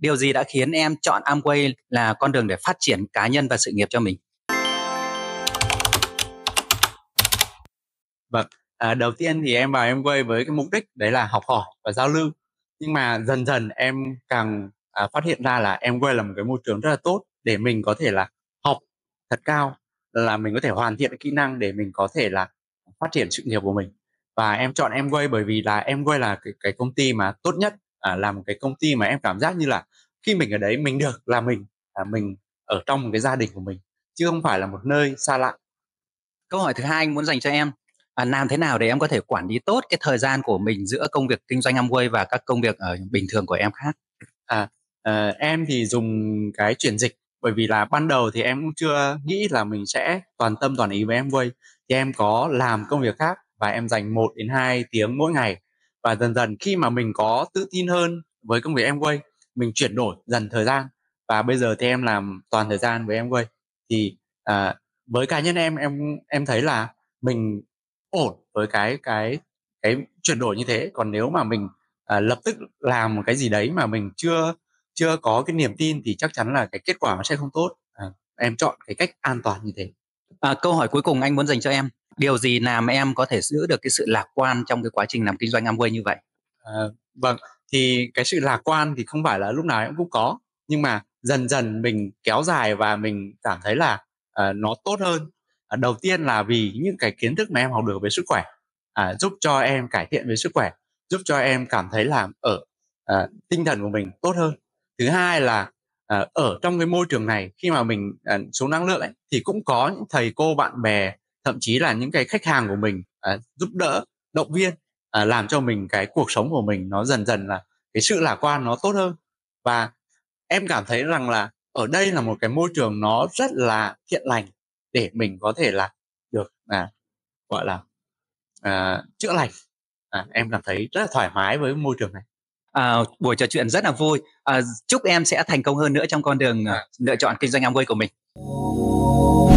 Điều gì đã khiến em chọn Amway là con đường để phát triển cá nhân và sự nghiệp cho mình? Vâng, à, đầu tiên thì em vào Amway với cái mục đích đấy là học hỏi và giao lưu nhưng mà dần dần em càng à, phát hiện ra là em quay là một cái môi trường rất là tốt để mình có thể là học thật cao là mình có thể hoàn thiện kỹ năng để mình có thể là phát triển sự nghiệp của mình và em chọn Amway bởi vì là Amway là cái, cái công ty mà tốt nhất à, làm một cái công ty mà em cảm giác như là khi mình ở đấy mình được là mình là mình ở trong một cái gia đình của mình chứ không phải là một nơi xa lạ câu hỏi thứ hai anh muốn dành cho em à, làm thế nào để em có thể quản lý tốt cái thời gian của mình giữa công việc kinh doanh Amway và các công việc ở bình thường của em khác à, à em thì dùng cái chuyển dịch bởi vì là ban đầu thì em cũng chưa nghĩ là mình sẽ toàn tâm toàn ý với Amway thì em có làm công việc khác và em dành 1 đến 2 tiếng mỗi ngày và dần dần khi mà mình có tự tin hơn với công việc em quay mình chuyển đổi dần thời gian và bây giờ thì em làm toàn thời gian với em quay thì à, với cá nhân em em em thấy là mình ổn với cái cái cái chuyển đổi như thế còn nếu mà mình à, lập tức làm một cái gì đấy mà mình chưa chưa có cái niềm tin thì chắc chắn là cái kết quả nó sẽ không tốt à, em chọn cái cách an toàn như thế à, câu hỏi cuối cùng anh muốn dành cho em điều gì làm em có thể giữ được cái sự lạc quan trong cái quá trình làm kinh doanh Amway như vậy à, vâng thì cái sự lạc quan thì không phải là lúc nào em cũng có nhưng mà dần dần mình kéo dài và mình cảm thấy là uh, nó tốt hơn uh, đầu tiên là vì những cái kiến thức mà em học được về sức khỏe uh, giúp cho em cải thiện về sức khỏe giúp cho em cảm thấy là ở uh, tinh thần của mình tốt hơn thứ hai là uh, ở trong cái môi trường này khi mà mình uh, xuống năng lượng ấy, thì cũng có những thầy cô bạn bè thậm chí là những cái khách hàng của mình à, giúp đỡ động viên à, làm cho mình cái cuộc sống của mình nó dần dần là cái sự lạc quan nó tốt hơn và em cảm thấy rằng là ở đây là một cái môi trường nó rất là thiện lành để mình có thể là được à, gọi là à, chữa lành à, em cảm thấy rất là thoải mái với môi trường này à, buổi trò chuyện rất là vui à, chúc em sẽ thành công hơn nữa trong con đường à. Dạ. lựa chọn kinh doanh Amway của mình